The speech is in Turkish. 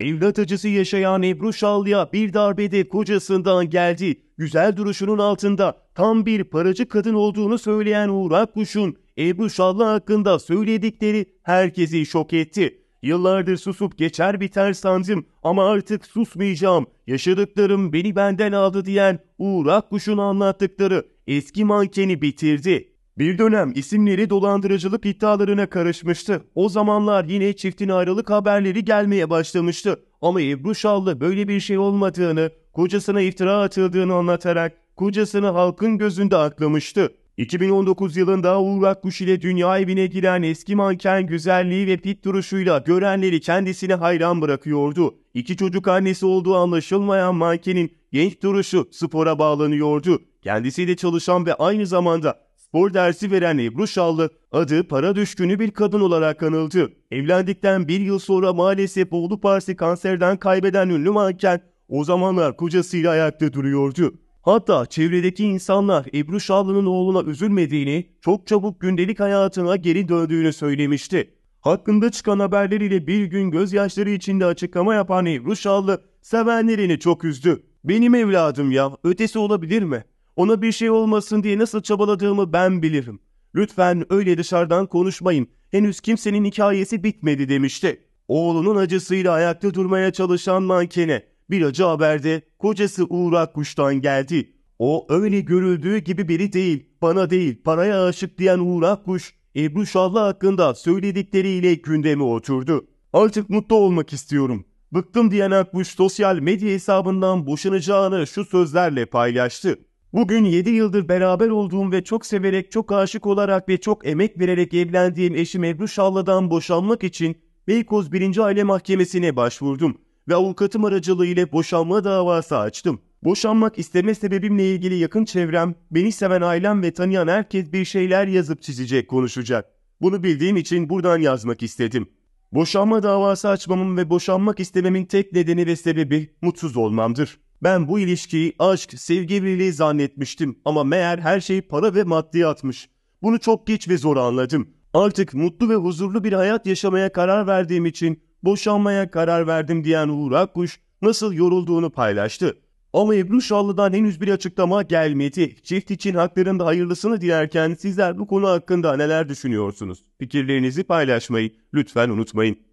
Evlat acısı yaşayan Ebru Şallı'ya bir darbede kocasından geldi. Güzel duruşunun altında tam bir paracı kadın olduğunu söyleyen Uğur Akkuş'un Ebru Şallı hakkında söyledikleri herkesi şok etti. Yıllardır susup geçer biter sandım ama artık susmayacağım. Yaşadıklarım beni benden aldı diyen Uğur Akkuş'un anlattıkları eski mankeni bitirdi. Bir dönem isimleri dolandırıcılık iddialarına karışmıştı. O zamanlar yine çiftin ayrılık haberleri gelmeye başlamıştı. Ama Ebru Şallı böyle bir şey olmadığını, kocasına iftira atıldığını anlatarak kocasını halkın gözünde aklamıştı. 2019 yılında Uğur Akkuş ile dünya evine giren eski manken güzelliği ve fit duruşuyla görenleri kendisine hayran bırakıyordu. İki çocuk annesi olduğu anlaşılmayan mankenin genç duruşu spora bağlanıyordu. Kendisi de çalışan ve aynı zamanda spor dersi veren Ebru Şallı adı para düşkünü bir kadın olarak anıldı. Evlendikten bir yıl sonra maalesef oğlu Pars'i kanserden kaybeden ünlü manken o zamanlar kocasıyla ayakta duruyordu. Hatta çevredeki insanlar Ebru Şallı'nın oğluna üzülmediğini, çok çabuk gündelik hayatına geri döndüğünü söylemişti. Hakkında çıkan haberler ile bir gün gözyaşları içinde açıklama yapan Ebru Şallı sevenlerini çok üzdü. Benim evladım ya ötesi olabilir mi? Ona bir şey olmasın diye nasıl çabaladığımı ben bilirim. Lütfen öyle dışarıdan konuşmayın. Henüz kimsenin hikayesi bitmedi demişti. Oğlunun acısıyla ayakta durmaya çalışan mankene bir acı haberde kocası Uğur Akkuş'tan geldi. O öyle görüldüğü gibi biri değil, bana değil, paraya aşık diyen Uğur Akkuş, Ebru Şallı hakkında söyledikleriyle gündemi oturdu. Artık mutlu olmak istiyorum. Bıktım diyen Akbuş sosyal medya hesabından boşanacağını şu sözlerle paylaştı. Bugün 7 yıldır beraber olduğum ve çok severek, çok aşık olarak ve çok emek vererek evlendiğim eşim Ebru Şalla'dan boşanmak için Beykoz 1. Aile Mahkemesi'ne başvurdum ve avukatım aracılığıyla boşanma davası açtım. Boşanmak isteme sebebimle ilgili yakın çevrem, beni seven ailem ve tanıyan herkes bir şeyler yazıp çizecek, konuşacak. Bunu bildiğim için buradan yazmak istedim. Boşanma davası açmamın ve boşanmak istememin tek nedeni ve sebebi mutsuz olmamdır. Ben bu ilişkiyi aşk, sevgi birliği zannetmiştim ama meğer her şey para ve maddiyatmış. Bunu çok geç ve zor anladım. Artık mutlu ve huzurlu bir hayat yaşamaya karar verdiğim için boşanmaya karar verdim diyen Uğur Akkuş nasıl yorulduğunu paylaştı. Ama Ebru Şallı'dan henüz bir açıklama gelmedi. Çift için haklarında hayırlısını dilerken sizler bu konu hakkında neler düşünüyorsunuz? Fikirlerinizi paylaşmayı lütfen unutmayın.